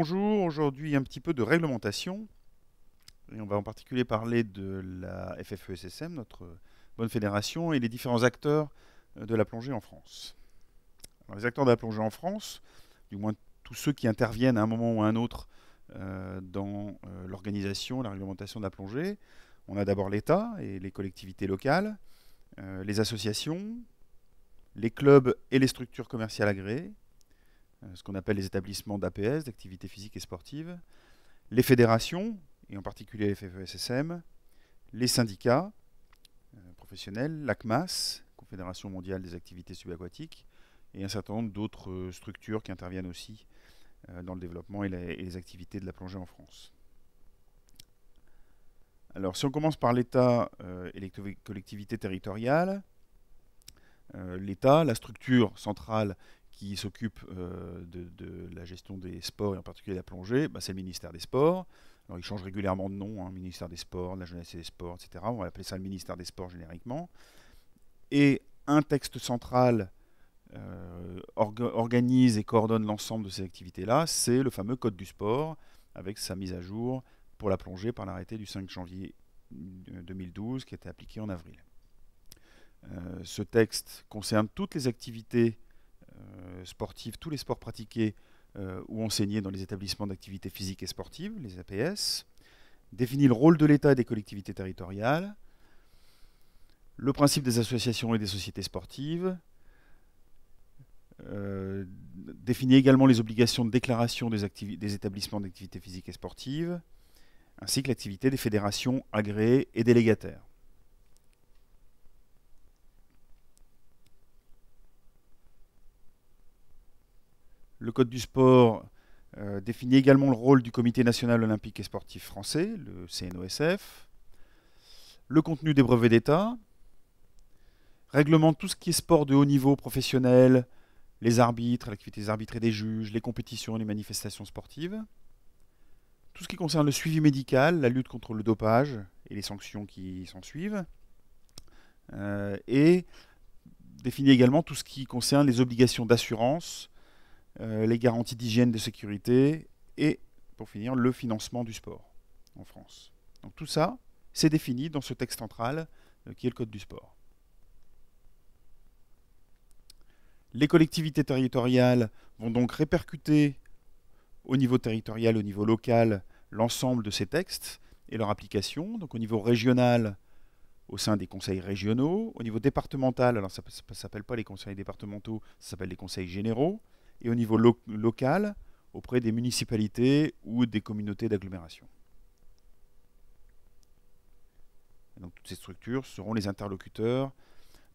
Bonjour, aujourd'hui un petit peu de réglementation. Et on va en particulier parler de la FFESSM, notre bonne fédération, et les différents acteurs euh, de la plongée en France. les acteurs de la plongée en France, du moins tous ceux qui interviennent à un moment ou à un autre euh, dans euh, l'organisation, la réglementation de la plongée, on a d'abord l'État et les collectivités locales, les associations, les clubs et les structures commerciales agréées, euh, ce qu'on appelle les établissements d'APS, d'activités physiques et sportives, les fédérations, et en particulier les FFESSM, les syndicats euh, professionnels, l'ACMAS, Confédération mondiale des activités subaquatiques, et un certain nombre d'autres euh, structures qui interviennent aussi dans le développement et, les activités de la plongée en France. Alors si on commence par l'État et les collectivités territoriales, l'État, la structure centrale qui s'occupe euh, de, la gestion des sports et en particulier de la plongée, bah, c'est le ministère des Sports. Alors, il change régulièrement de nom, hein, ministère des Sports, de la Jeunesse et des Sports, etc. On va appeler ça le ministère des Sports génériquement. Et un texte central euh, organise et coordonne l'ensemble de ces activités-là, c'est le fameux Code du sport, avec sa mise à jour pour la plongée par l'arrêté du 5 janvier 2012 euh, qui a été appliqué en avril. ce texte concerne toutes les activités euh, sportives, tous les sports pratiqués euh, ou enseignés dans les établissements d'activité physique et sportive, les APS, définit le rôle de l'État et des collectivités territoriales, le principe des associations et des sociétés sportives, euh, définit également les obligations de déclaration des, des établissements d'activité physique et sportive, ainsi que l'activité des fédérations agréées et délégataires. Le Code du sport euh, définit également le rôle du Comité national olympique et sportif français, le CNOSF, le contenu des brevets d'État, réglemente tout ce qui est sport de haut niveau professionnel, les arbitres, l'activité des arbitres et des juges, les compétitions, et les manifestations sportives, tout ce qui concerne le suivi médical, la lutte contre le dopage et les sanctions qui s'en suivent, euh, et définit également tout ce qui concerne les obligations d'assurance, euh, les garanties d'hygiène de sécurité et, pour finir, le financement du sport en France. tout ça, c'est défini dans ce texte central euh, qui est le Code du sport. Les collectivités territoriales vont donc répercuter au niveau territorial, au niveau local, l'ensemble de ces textes et leur application. Donc au niveau régional, au sein des conseils régionaux, au niveau départemental, alors ça ne s'appelle pas les conseils départementaux, ça s'appelle les conseils généraux, et au niveau local auprès des municipalités ou des communautés d'agglomération. Donc toutes ces structures seront les interlocuteurs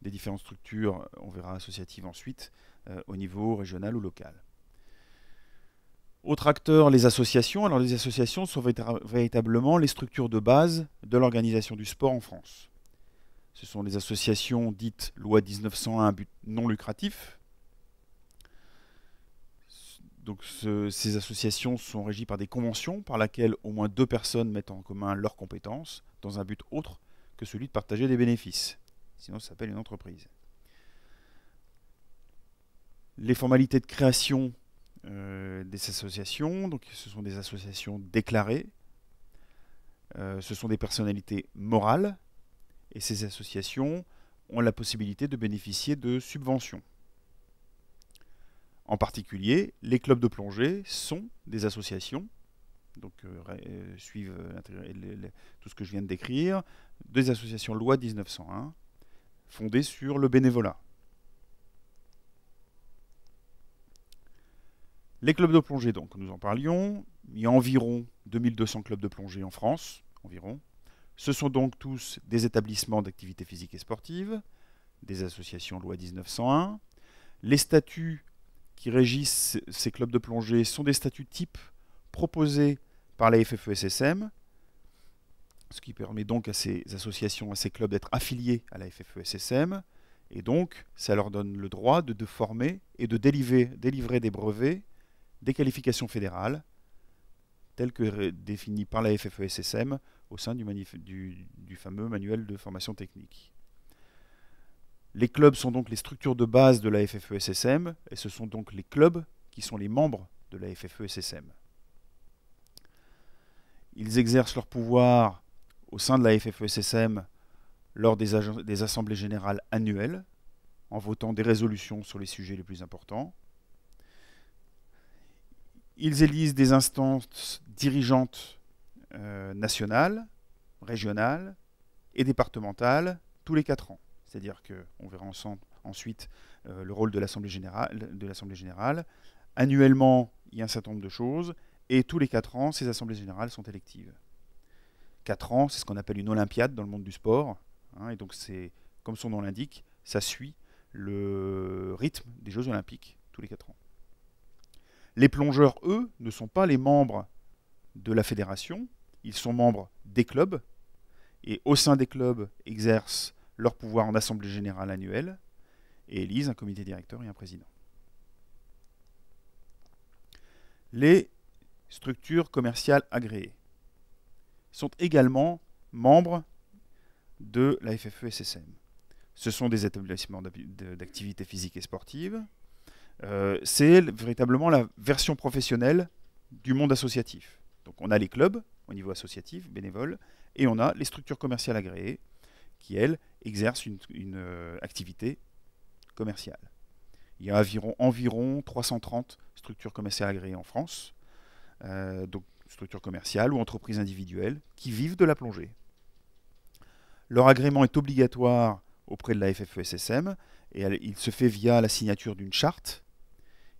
des différentes structures, on verra associatives ensuite, euh, au niveau régional ou local. Autre acteur, les associations. Alors les associations sont véritablement les structures de base de l'organisation du sport en France. Ce sont les associations dites loi 1901 but non lucratif, donc ces associations sont régies par des conventions par lesquelles au moins deux personnes mettent en commun leurs compétences dans un but autre que celui de partager des bénéfices. Sinon ça s'appelle une entreprise. Les formalités de création euh, des associations, donc ce sont des associations déclarées, euh, ce sont des personnalités morales, et ces associations ont la possibilité de bénéficier de subventions. En particulier, les clubs de plongée sont des associations, donc euh, euh, suivent euh, tout ce que je viens de décrire, des associations loi 1901, fondées sur le bénévolat. Les clubs de plongée, donc, nous en parlions. Il y a environ 2200 clubs de plongée en France, environ. Ce sont donc tous des établissements d'activité physique et sportive, des associations loi 1901. Les statuts qui régissent ces clubs de plongée sont des statuts types proposés par la FFESSM, ce qui permet donc à ces associations, à ces clubs d'être affiliés à la FFESSM, et donc ça leur donne le droit de, former et de délivrer, délivrer des brevets, des qualifications fédérales, telles que définies par la FFESSM au sein du fameux manuel de formation technique. Les clubs sont donc les structures de base de la FFESSM et ce sont donc les clubs qui sont les membres de la FFESSM. Ils exercent leur pouvoir au sein de la FFESSM lors des, assemblées générales annuelles, en votant des résolutions sur les sujets les plus importants. Ils élisent des instances dirigeantes euh, nationales, régionales et départementales tous les quatre ans c'est-à-dire qu'on verra ensuite euh, le rôle de l'Assemblée générale, de l'Assemblée générale. Annuellement, il y a un certain nombre de choses, et tous les 4 ans, ces assemblées générales sont électives. 4 ans, c'est ce qu'on appelle une Olympiade dans le monde du sport, hein, et donc c'est, comme son nom l'indique, ça suit le rythme des Jeux olympiques tous les 4 ans. Les plongeurs, eux, ne sont pas les membres de la fédération, ils sont membres des clubs, et au sein des clubs exercent leur pouvoir en assemblée générale annuelle et élisent un comité directeur et un président. Les structures commerciales agréées sont également membres de la ffe Ce sont des établissements d'activités physiques et sportive. Euh, c'est véritablement la version professionnelle du monde associatif. Donc on a les clubs au niveau associatif, bénévoles, et on a les structures commerciales agréées qui, elles, exercent une, euh, activité commerciale. Il y a environ, environ 330 structures commerciales agréées en France, euh, donc structures commerciales ou entreprises individuelles, qui vivent de la plongée. Leur agrément est obligatoire auprès de la FFESSM et il se fait via la signature d'une charte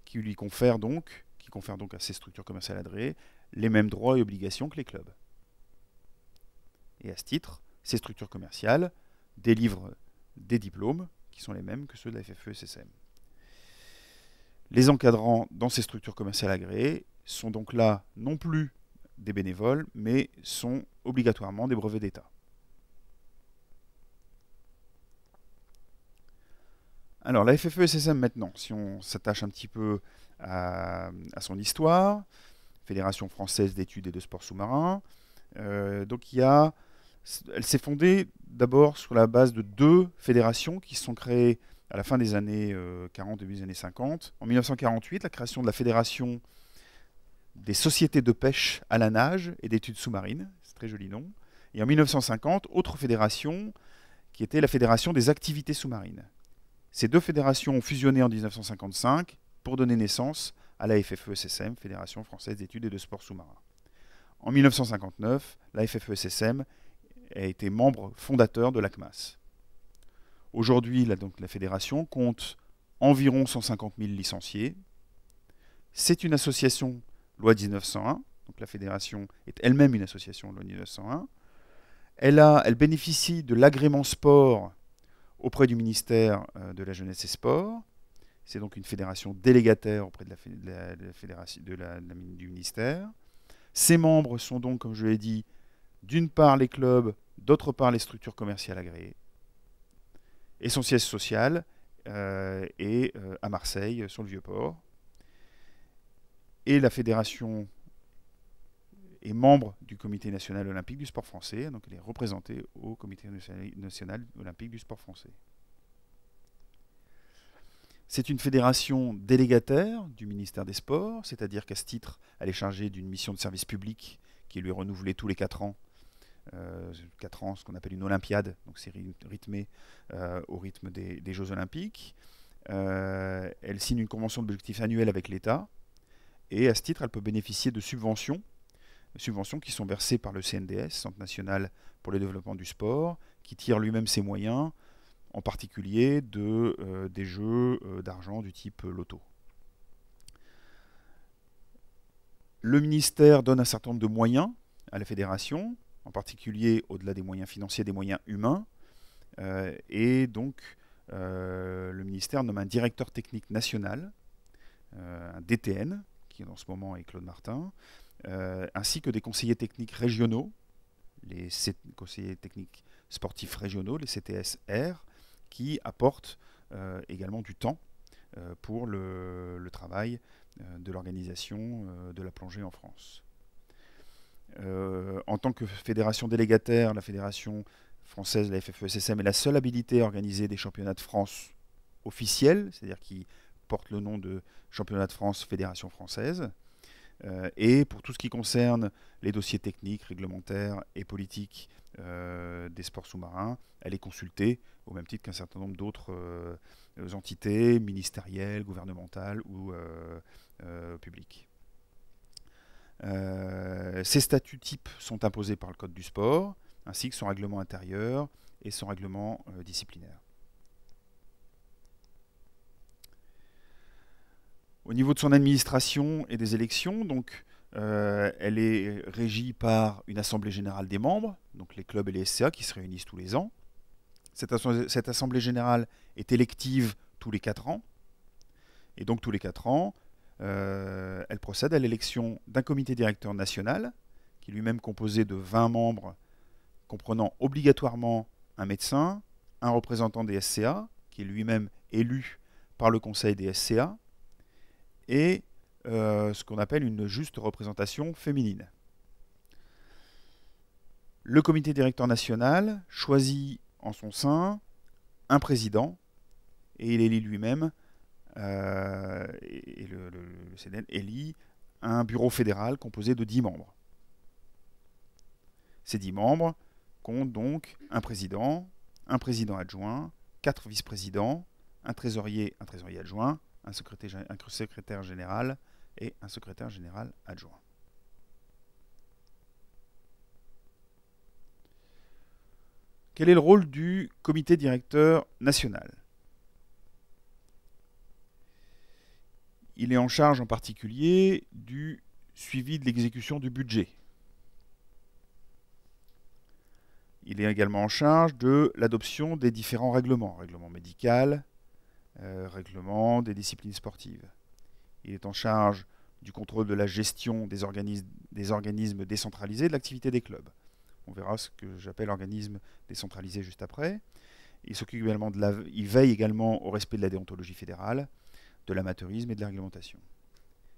qui lui confère donc, qui confère donc à ces structures commerciales agréées les mêmes droits et obligations que les clubs. Et à ce titre, ces structures commerciales livres, des diplômes qui sont les mêmes que ceux de la FFE Les encadrants dans ces structures commerciales agréées sont donc là non plus des bénévoles, mais sont obligatoirement des brevets d'État. Alors la ffe maintenant, si on s'attache un petit peu à, son histoire, Fédération française d'études et de sports sous-marins, euh, donc il y a elle s'est fondée d'abord sur la base de deux fédérations qui se sont créées à la fin des années 40, euh, début des années 50. En 1948, la création de la Fédération des sociétés de pêche à la nage et d'études sous-marines, c'est très joli nom. Et en 1950, autre fédération qui était la Fédération des activités sous-marines. Ces deux fédérations ont fusionné en 1955 pour donner naissance à la FFESSM, Fédération française d'études et de sports sous-marins. En 1959, la FFESSM a été membre fondateur de l'ACMAS. Aujourd'hui, la, donc, la fédération compte environ 150 000 licenciés. C'est une association loi 1901, donc la fédération est elle-même une association loi 1901. Elle, a, elle bénéficie de l'agrément sport auprès du ministère euh, de la Jeunesse et Sport. C'est donc une fédération délégataire auprès de la, fédération, de la, du ministère. Ses membres sont donc, comme je l'ai dit, d'une part les clubs, d'autre part les structures commerciales agréées. Et son siège social est euh, euh, à Marseille, euh, sur le Vieux-Port. Et la fédération est membre du Comité national olympique du sport français, donc elle est représentée au Comité national olympique du sport français. C'est une fédération délégataire du ministère des Sports, c'est-à-dire qu'à ce titre, elle est chargée d'une mission de service public qui lui est renouvelée tous les quatre ans 4 euh, ans, ce qu'on appelle une Olympiade, donc c'est rythmé euh, au rythme des, Jeux Olympiques. Euh, elle signe une convention d'objectifs annuels avec l'État, et à ce titre, elle peut bénéficier de subventions subventions qui sont versées par le CNDS, Centre national pour le développement du sport, qui tire lui-même ses moyens, en particulier de, des jeux d'argent du type loto. Le ministère donne un certain nombre de moyens à la fédération, en particulier au-delà des moyens financiers, des moyens humains. Euh, et donc, euh, le ministère nomme un directeur technique national, euh, un DTN, qui en ce moment est Claude Martin, ainsi que des conseillers techniques régionaux, les conseillers techniques sportifs régionaux, les CTSR, qui apportent également du temps pour le travail de l'organisation de la plongée en France. Euh, en tant que fédération délégataire, la fédération française, la FFESSM, est la seule habilité à organiser des championnats de France officiels, c'est-à-dire qui portent le nom de championnat de France Fédération française. Euh, et pour tout ce qui concerne les dossiers techniques, réglementaires et politiques euh, des sports sous-marins, elle est consultée au même titre qu'un certain nombre d'autres entités ministérielles, gouvernementales ou publiques. Euh, ces statuts types sont imposés par le Code du sport, ainsi que son règlement intérieur et son règlement euh, disciplinaire. Au niveau de son administration et des élections, donc, euh, elle est régie par une assemblée générale des membres, donc les clubs et les SCA qui se réunissent tous les ans. Cette, assemblée, générale est élective tous les quatre ans. Et donc tous les 4 ans, euh, elle procède à l'élection d'un comité directeur national, qui lui-même composé de 20 membres, comprenant obligatoirement un médecin, un représentant des SCA, qui est lui-même élu par le conseil des SCA, et euh, ce qu'on appelle une juste représentation féminine. Le comité directeur national choisit en son sein un président, et il élit lui-même euh, et, le, le, élit un bureau fédéral composé de 10 membres. Ces 10 membres comptent donc un président, un président adjoint, quatre vice-présidents, un trésorier, un trésorier adjoint, un secrétaire, général et un secrétaire général adjoint. Quel est le rôle du comité directeur national Il est en charge en particulier du suivi de l'exécution du budget. Il est également en charge de l'adoption des différents règlements, règlement médical, euh, règlement des disciplines sportives. Il est en charge du contrôle de la gestion des organismes, des organismes décentralisés de l'activité des clubs. On verra ce que j'appelle organisme décentralisé juste après. Il s'occupe également de la, il veille également au respect de la déontologie fédérale de l'amateurisme et de la réglementation.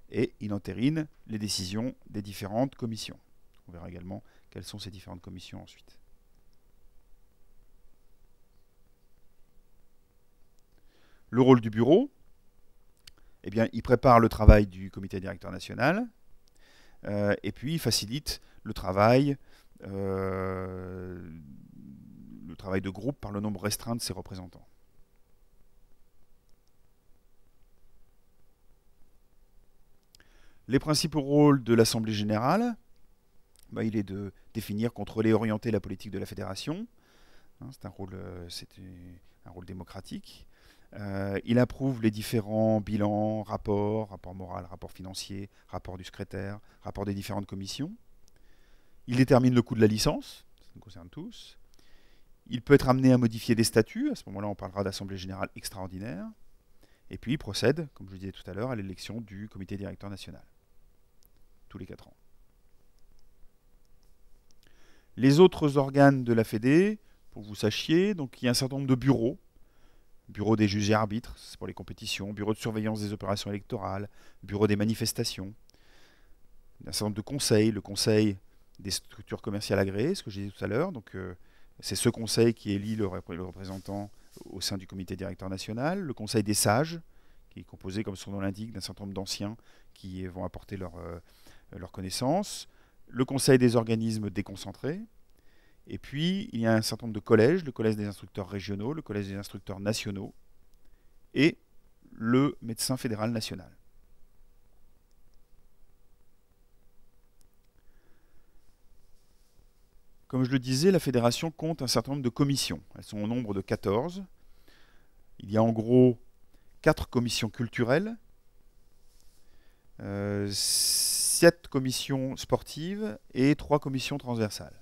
Et il entérine les décisions des différentes commissions. On verra également quelles sont ces différentes commissions ensuite. Le rôle du bureau, eh bien, il prépare le travail du comité directeur national euh, et puis il facilite le travail, euh, le travail de groupe par le nombre restreint de ses représentants. Les principaux rôles de l'Assemblée générale, bah, il est de définir, contrôler, orienter la politique de la fédération. Hein, euh, c'est un rôle, démocratique. Euh, il approuve les différents bilans, rapports, rapports moral, rapports financiers, rapports du secrétaire, rapports des différentes commissions. Il détermine le coût de la licence, ça nous concerne tous. Il peut être amené à modifier des statuts, à ce moment-là on parlera d'assemblée générale extraordinaire. Et puis il procède, comme je disais tout à l'heure, à l'élection du comité directeur national les 4 ans. Les autres organes de la Fédé, pour que vous sachiez, donc il y a un certain nombre de bureaux. Bureau des juges et arbitres, c'est pour les compétitions, bureau de surveillance des opérations électorales, bureau des manifestations, un certain nombre de conseils, le conseil des structures commerciales agréées, ce que j'ai dit tout à l'heure, donc euh, c'est ce conseil qui élit le, représentant au sein du comité directeur national, le conseil des sages, qui est composé, comme son nom l'indique, d'un certain nombre d'anciens qui vont apporter leur, euh, euh, leur connaissance, le conseil des organismes déconcentrés, et puis il y a un certain nombre de collèges, le collège des instructeurs régionaux, le collège des instructeurs nationaux, et le médecin fédéral national. Comme je le disais, la fédération compte un certain nombre de commissions. Elles sont au nombre de 14. Il y a en gros 4 commissions culturelles, euh, 7 commissions sportives et 3 commissions transversales.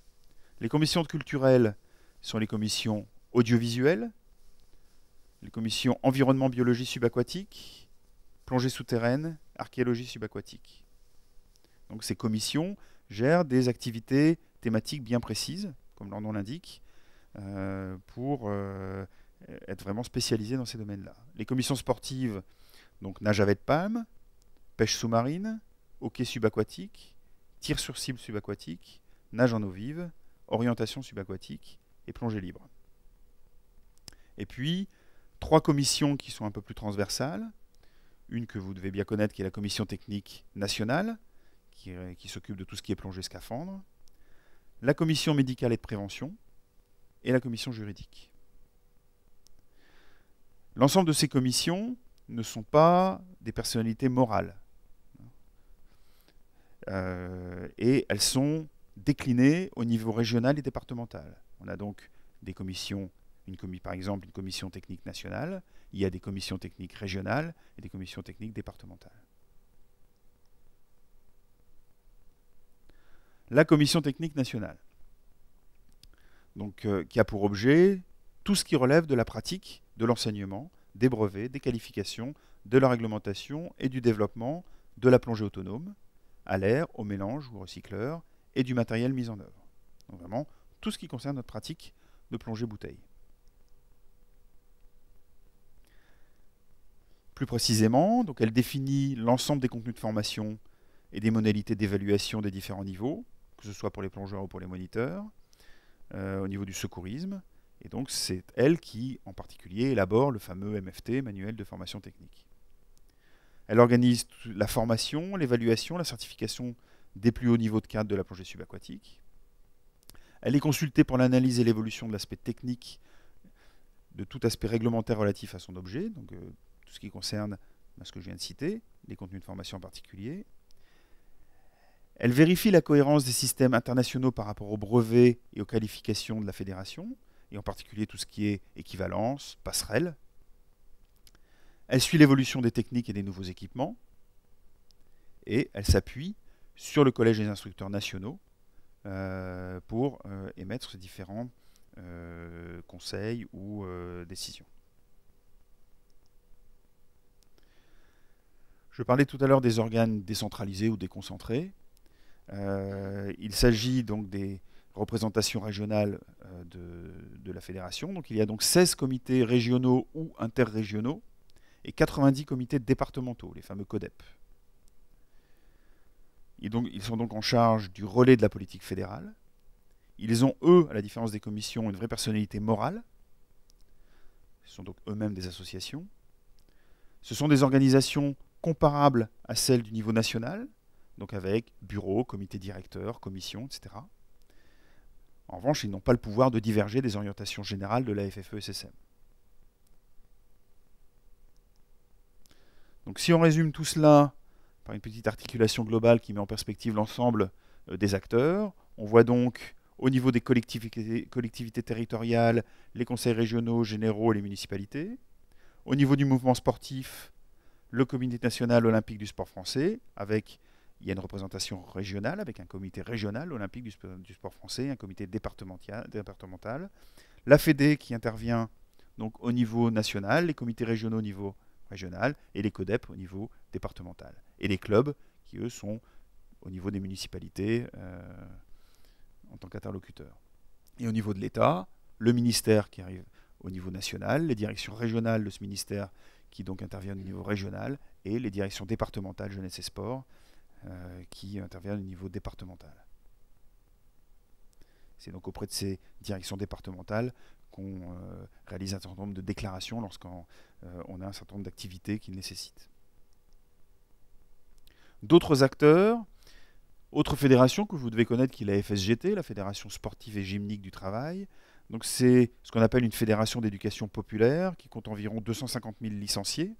Les commissions culturelles sont les commissions audiovisuelles, les commissions environnement, biologie subaquatique, plongée souterraine, archéologie subaquatique. Donc ces commissions gèrent des activités thématiques bien précises, comme leur nom l'indique, euh, pour euh, être vraiment spécialisées dans ces domaines-là. Les commissions sportives, donc nage avec palme, pêche sous-marine, hockey subaquatique, tir sur cible subaquatique, nage en eau vive, orientation subaquatique et plongée libre. Et puis, trois commissions qui sont un peu plus transversales. Une que vous devez bien connaître, qui est la commission technique nationale, qui, euh, qui s'occupe de tout ce qui est plongée scaphandre. La commission médicale et de prévention, et la commission juridique. L'ensemble de ces commissions ne sont pas des personnalités morales. Euh, et elles sont déclinées au niveau régional et départemental. On a donc des commissions, une par exemple une commission technique nationale, il y a des commissions techniques régionales et des commissions techniques départementales. La commission technique nationale, donc, euh, qui a pour objet tout ce qui relève de la pratique, de l'enseignement, des brevets, des qualifications, de la réglementation et du développement de la plongée autonome à l'air, au mélange ou au recycleur, et du matériel mis en œuvre. Donc vraiment, tout ce qui concerne notre pratique de plongée bouteille. Plus précisément, donc elle définit l'ensemble des contenus de formation et des modalités d'évaluation des différents niveaux, que ce soit pour les plongeurs ou pour les moniteurs, euh, au niveau du secourisme. Et donc c'est elle qui, en particulier, élabore le fameux MFT, manuel de formation technique. Elle organise la formation, l'évaluation, la certification des plus hauts niveaux de cadre de la plongée subaquatique. Elle est consultée pour l'analyse et l'évolution de l'aspect technique de tout aspect réglementaire relatif à son objet, donc euh, tout ce qui concerne ben, ce que je viens de citer, les contenus de formation en particulier. Elle vérifie la cohérence des systèmes internationaux par rapport aux brevets et aux qualifications de la fédération, et en particulier tout ce qui est équivalence, passerelle, elle suit l'évolution des techniques et des nouveaux équipements. Et elle s'appuie sur le Collège des instructeurs nationaux euh, pour euh, émettre émettre différents euh, conseils ou décisions. Je parlais tout à l'heure des organes décentralisés ou déconcentrés. il s'agit donc des représentations régionales de, la fédération. Donc il y a donc 16 comités régionaux ou interrégionaux et 90 comités départementaux, les fameux CODEP. ils sont donc en charge du relais de la politique fédérale. Ils ont, eux, à la différence des commissions, une vraie personnalité morale. Ce sont donc eux-mêmes des associations. Ce sont des organisations comparables à celles du niveau national, donc avec bureau, comité directeur, commission, etc. En revanche, ils n'ont pas le pouvoir de diverger des orientations générales de la FFE-SSM. Donc si on résume tout cela par une petite articulation globale qui met en perspective l'ensemble euh, des acteurs, on voit donc au niveau des collectivités, territoriales, les conseils régionaux, généraux et les municipalités. Au niveau du mouvement sportif, le comité national olympique du sport français, avec il y a une représentation régionale avec un comité régional olympique du, sport français, un comité départemental, la FEDE qui intervient donc au niveau national, les comités régionaux au niveau et les CODEP au niveau départemental. Et les clubs, qui eux sont au niveau des municipalités euh, en tant qu'interlocuteurs. Et au niveau de l'État, le ministère qui arrive au niveau national, les directions régionales de ce ministère qui donc interviennent au niveau régional, et les directions départementales jeunesse et sport euh, qui interviennent au niveau départemental. C'est donc auprès de ces directions départementales qu'on euh, réalise un certain nombre de déclarations lorsqu'on euh, a un certain nombre d'activités qu'il nécessite. D'autres acteurs, autre fédération que vous devez connaître qui est la FSGT, la Fédération sportive et gymnique du travail. Donc c'est ce qu'on appelle une fédération d'éducation populaire qui compte environ 250 000 licenciés,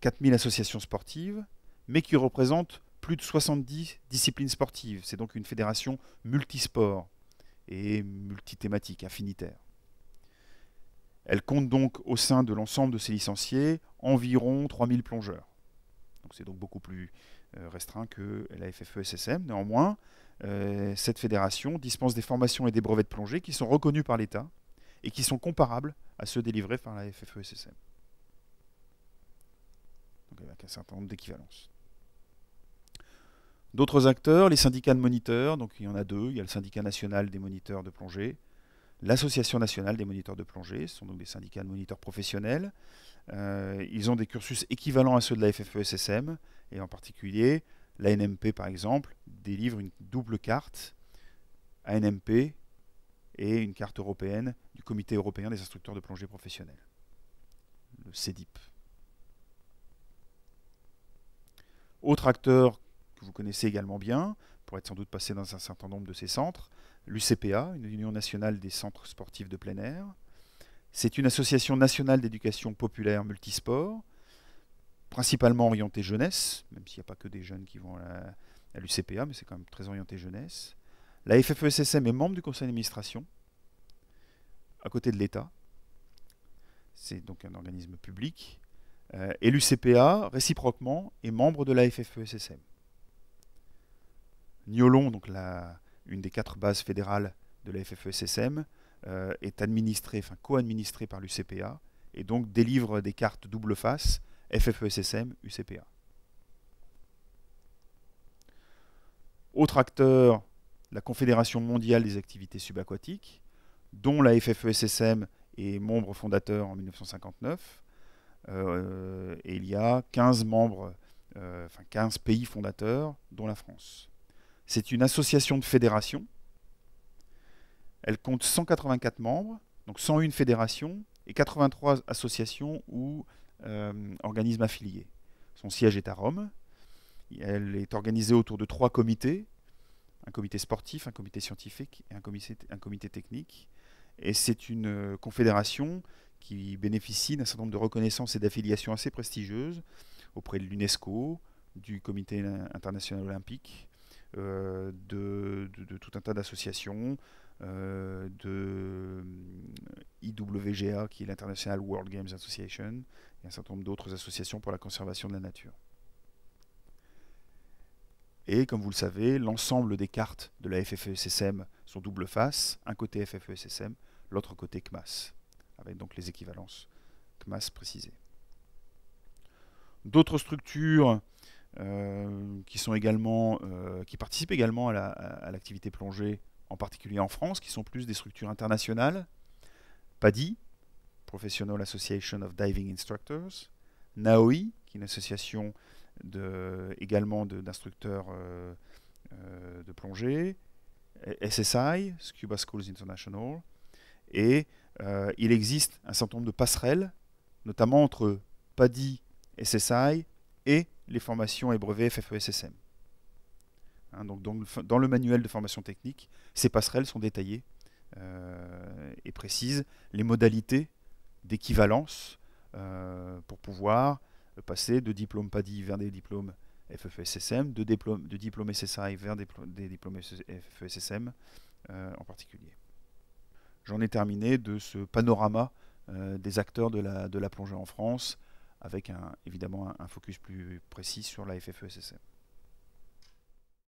4 000 associations sportives, mais qui représente plus de 70 disciplines sportives. C'est donc une fédération multisport et multithématique, infinitaire. Elle compte donc au sein de l'ensemble de ses licenciés environ 3000 plongeurs. c'est donc beaucoup plus euh, restreint que la FFE-SSM. Néanmoins, euh, cette fédération dispense des formations et des brevets de plongée qui sont reconnus par l'État et qui sont comparables à ceux délivrés par la FFE-SSM. Donc avec un certain nombre d'équivalences. D'autres acteurs, les syndicats de moniteurs, donc il y en a deux, il y a le syndicat national des moniteurs de plongée, l'Association nationale des moniteurs de plongée, ce sont donc des syndicats de moniteurs professionnels. Euh, ils ont des cursus équivalents à ceux de la FFESSM, et en particulier, la NMP par exemple délivre une double carte ANMP et une carte européenne du Comité européen des instructeurs de plongée professionnels, le CEDIP. Autre acteur que vous connaissez également bien, pour être sans doute passé dans un certain nombre de ces centres, l'UCPA, une Union nationale des centres sportifs de plein air. C'est une association nationale d'éducation populaire multisport, principalement orientée jeunesse, même s'il n'y a pas que des jeunes qui vont à l'UCPA, mais c'est quand même très orienté jeunesse. La FFESSM est membre du conseil d'administration, à côté de l'État. C'est donc un organisme public. Euh, et l'UCPA, réciproquement, est membre de la FFESSM. Niolon, donc la, une des quatre bases fédérales de la FFESSM euh, est administrée, enfin co-administrée par l'UCPA, et donc délivre des cartes double face ffessm UCPA. Autre acteur, la Confédération mondiale des activités subaquatiques, dont la FFESSM est membre fondateur en 1959. Euh, et il y a 15 membres, 15 euh, pays fondateurs, dont la France. C'est une association de fédérations. Elle compte 184 membres, donc 101 fédérations et 83 associations ou euh, organismes affiliés. Son siège est à Rome. Elle est organisée autour de trois comités, un comité sportif, un comité scientifique et un comité, un comité technique. Et c'est une euh, confédération qui bénéficie d'un certain nombre de reconnaissances et d'affiliations assez prestigieuses auprès de l'UNESCO, du Comité international olympique, euh, de, tout un tas d'associations, euh, de euh, IWGA, qui est l'International World Games Association, et un certain nombre d'autres associations pour la conservation de la nature. Et comme vous le savez, l'ensemble des cartes de la FFESSM sont double face, un côté FFESSM, l'autre côté CMAS, avec donc les équivalences CMAS précisées. D'autres structures euh, qui, sont également, euh, qui participent également à l'activité plongée, en particulier en France, qui sont plus des structures internationales. PADI, Professional Association of Diving Instructors, NAOI, qui est une association de, également d'instructeurs euh, de, plongée, SSI, Scuba Schools International, et il existe un certain nombre de passerelles, notamment entre PADI, SSI et les formations et brevets FFESSM. Hein, donc, dans le, manuel de formation technique, ces passerelles sont détaillées euh, et précisent les modalités d'équivalence euh, pour pouvoir passer de diplôme PADI vers des diplômes FFESSM, de diplôme, de diplôme SSI vers des, diplômes FFESSM euh, en particulier. J'en ai terminé de ce panorama des acteurs de la plongée en France avec évidemment un, focus plus précis sur la FFESSM.